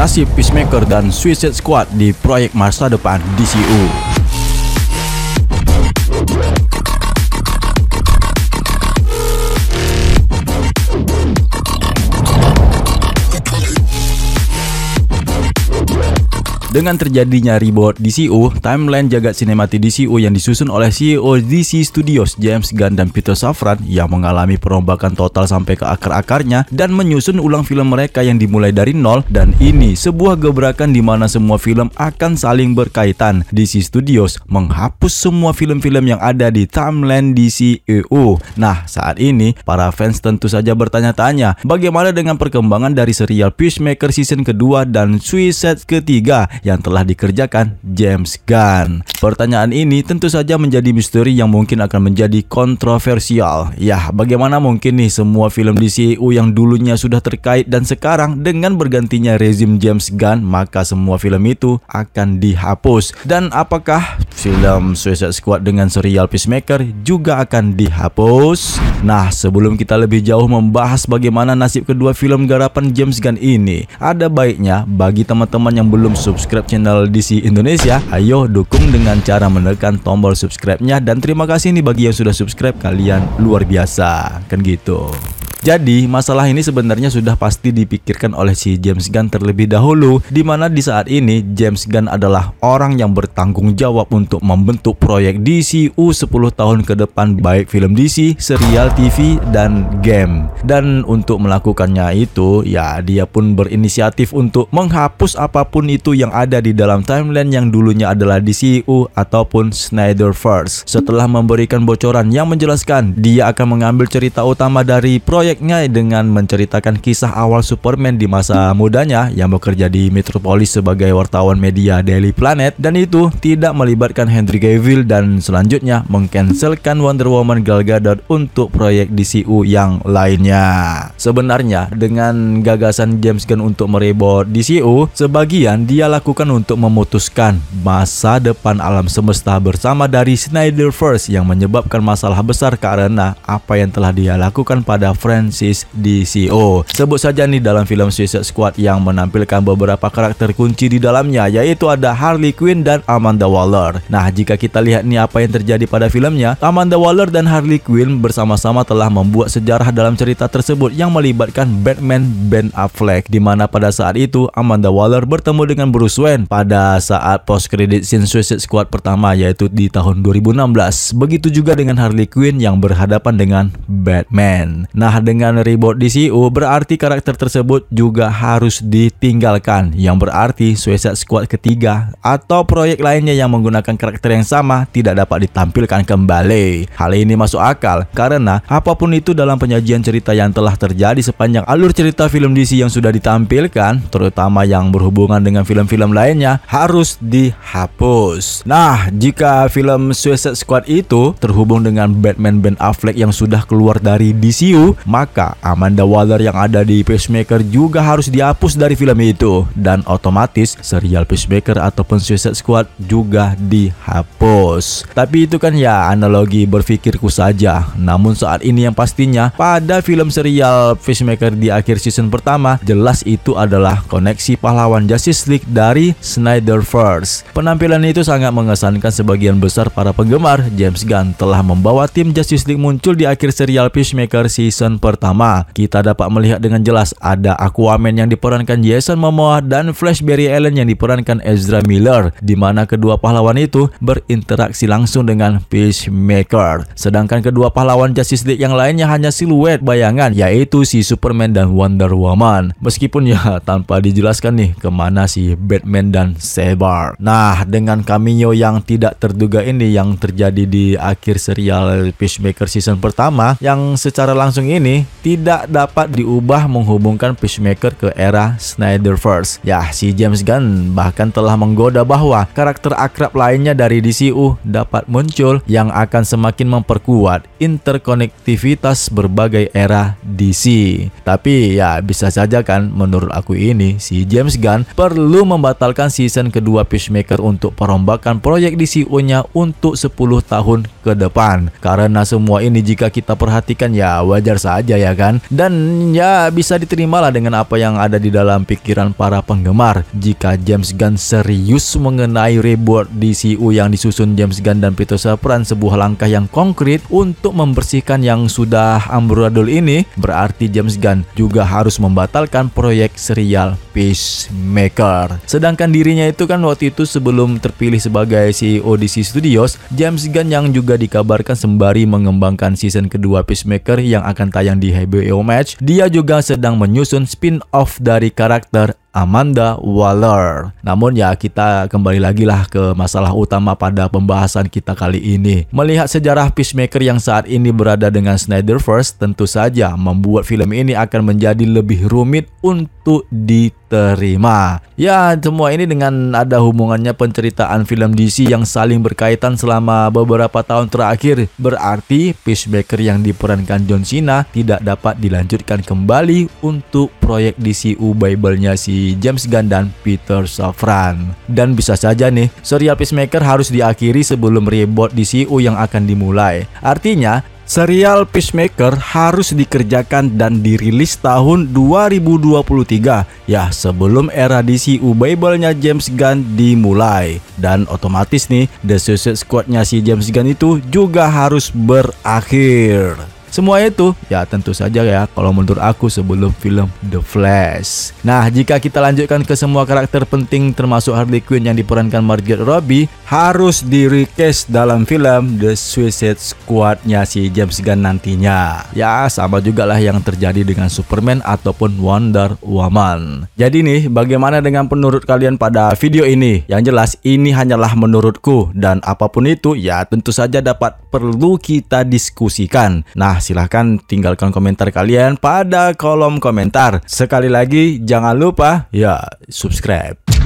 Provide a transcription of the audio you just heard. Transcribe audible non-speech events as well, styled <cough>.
nasib Peacemaker dan Suicide Squad di proyek masa depan DCU. Dengan terjadinya reboot DCU, timeline jagat sinematik DCU yang disusun oleh CEO DC Studios James Gunn dan Peter Safran yang mengalami perombakan total sampai ke akar-akarnya dan menyusun ulang film mereka yang dimulai dari nol dan ini sebuah gebrakan di mana semua film akan saling berkaitan. DC Studios menghapus semua film-film yang ada di timeline DCU. E nah, saat ini para fans tentu saja bertanya-tanya, bagaimana dengan perkembangan dari serial Peacemaker season kedua dan Suicide ketiga yang telah dikerjakan James Gunn. Pertanyaan ini tentu saja menjadi misteri yang mungkin akan menjadi kontroversial. Ya, bagaimana mungkin nih semua film DCU e yang dulunya sudah terkait dan sekarang dengan bergantinya rezim James Gunn, maka semua film itu akan dihapus. Dan apakah film Suicide Squad dengan serial Peacemaker juga akan dihapus? Nah, sebelum kita lebih jauh membahas bagaimana nasib kedua film garapan James Gunn ini, ada baiknya bagi teman-teman yang belum subscribe subscribe channel DC Indonesia, ayo dukung dengan cara menekan tombol subscribe-nya dan terima kasih nih bagi yang sudah subscribe kalian luar biasa. Kan gitu. Jadi, masalah ini sebenarnya sudah pasti dipikirkan oleh si James Gunn terlebih dahulu, di mana di saat ini James Gunn adalah orang yang bertanggung jawab untuk membentuk proyek DCU 10 tahun ke depan baik film DC, serial TV, dan game. Dan untuk melakukannya itu, ya dia pun berinisiatif untuk menghapus apapun itu yang ada di dalam timeline yang dulunya adalah DCU ataupun First. Setelah memberikan bocoran yang menjelaskan, dia akan mengambil cerita utama dari proyek proyeknya dengan menceritakan kisah awal Superman di masa mudanya yang bekerja di Metropolis sebagai wartawan media Daily Planet dan itu tidak melibatkan Henry Cavill dan selanjutnya mengcancelkan Wonder Woman Gal Gadot untuk proyek DCU yang lainnya. Sebenarnya dengan gagasan James Gunn untuk mereboot DCU, sebagian dia lakukan untuk memutuskan masa depan alam semesta bersama dari Snyderverse yang menyebabkan masalah besar karena apa yang telah dia lakukan pada Friends Francis DCO. Sebut saja nih dalam film Suicide Squad yang menampilkan beberapa karakter kunci di dalamnya yaitu ada Harley Quinn dan Amanda Waller. Nah, jika kita lihat nih apa yang terjadi pada filmnya, Amanda Waller dan Harley Quinn bersama-sama telah membuat sejarah dalam cerita tersebut yang melibatkan Batman Ben Affleck di mana pada saat itu Amanda Waller bertemu dengan Bruce Wayne pada saat post credit scene Suicide Squad pertama yaitu di tahun 2016. Begitu juga dengan Harley Quinn yang berhadapan dengan Batman. Nah, dengan reboot DCU berarti karakter tersebut juga harus ditinggalkan yang berarti Suicide Squad ketiga atau proyek lainnya yang menggunakan karakter yang sama tidak dapat ditampilkan kembali. Hal ini masuk akal karena apapun itu dalam penyajian cerita yang telah terjadi sepanjang alur cerita film DC yang sudah ditampilkan terutama yang berhubungan dengan film-film lainnya harus dihapus. Nah, jika film Suicide Squad itu terhubung dengan Batman Ben Affleck yang sudah keluar dari DCU, maka maka Amanda Waller yang ada di Peacemaker juga harus dihapus dari film itu dan otomatis serial Peacemaker ataupun Suicide Squad juga dihapus. Tapi itu kan ya analogi berpikirku saja. Namun saat ini yang pastinya pada film serial Peacemaker di akhir season pertama jelas itu adalah koneksi pahlawan Justice League dari Snyder First. Penampilan itu sangat mengesankan sebagian besar para penggemar. James Gunn telah membawa tim Justice League muncul di akhir serial Peacemaker season pertama Pertama, kita dapat melihat dengan jelas ada Aquaman yang diperankan Jason Momoa dan Flash Barry Allen yang diperankan Ezra Miller, di mana kedua pahlawan itu berinteraksi langsung dengan Peacemaker. Sedangkan kedua pahlawan Justice League yang lainnya hanya siluet bayangan, yaitu si Superman dan Wonder Woman. Meskipun ya <laughs> tanpa dijelaskan nih kemana si Batman dan Saber. Nah, dengan cameo yang tidak terduga ini yang terjadi di akhir serial Peacemaker season pertama, yang secara langsung ini tidak dapat diubah menghubungkan Peacemaker ke era Snyderverse. Ya, si James Gunn bahkan telah menggoda bahwa karakter akrab lainnya dari DCU dapat muncul yang akan semakin memperkuat interkonektivitas berbagai era DC. Tapi ya bisa saja kan menurut aku ini si James Gunn perlu membatalkan season kedua Peacemaker untuk perombakan proyek DCU-nya untuk 10 tahun ke depan. Karena semua ini jika kita perhatikan ya wajar saja aja ya kan. Dan ya bisa diterima lah dengan apa yang ada di dalam pikiran para penggemar. Jika James Gunn serius mengenai reboot DCU yang disusun James Gunn dan Peter Safran sebuah langkah yang konkret untuk membersihkan yang sudah amburadul ini, berarti James Gunn juga harus membatalkan proyek serial Peacemaker. Sedangkan dirinya itu kan waktu itu sebelum terpilih sebagai CEO DC Studios, James Gunn yang juga dikabarkan sembari mengembangkan season kedua Peacemaker yang akan tayang yang di HBO Match, dia juga sedang menyusun spin-off dari karakter Amanda Waller. Namun ya kita kembali lagi lah ke masalah utama pada pembahasan kita kali ini. Melihat sejarah Peacemaker yang saat ini berada dengan Snyder First, tentu saja membuat film ini akan menjadi lebih rumit untuk diterima. Ya semua ini dengan ada hubungannya penceritaan film DC yang saling berkaitan selama beberapa tahun terakhir. Berarti Peacemaker yang diperankan John Cena tidak dapat dilanjutkan kembali untuk proyek DCU Bible-nya si James Gunn dan Peter Safran. Dan bisa saja nih, serial Peacemaker harus diakhiri sebelum reboot DCU yang akan dimulai. Artinya, Serial Peacemaker harus dikerjakan dan dirilis tahun 2023 ya sebelum era DCU Bible-nya James Gunn dimulai dan otomatis nih The Suicide Squad-nya si James Gunn itu juga harus berakhir. Semua itu ya tentu saja ya kalau menurut aku sebelum film The Flash. Nah, jika kita lanjutkan ke semua karakter penting termasuk Harley Quinn yang diperankan Margaret Robbie harus di recast dalam film The Suicide Squad-nya si James Gunn nantinya. Ya, sama juga lah yang terjadi dengan Superman ataupun Wonder Woman. Jadi nih, bagaimana dengan penurut kalian pada video ini? Yang jelas ini hanyalah menurutku dan apapun itu ya tentu saja dapat perlu kita diskusikan. Nah, Nah, silahkan tinggalkan komentar kalian pada kolom komentar. Sekali lagi, jangan lupa ya subscribe.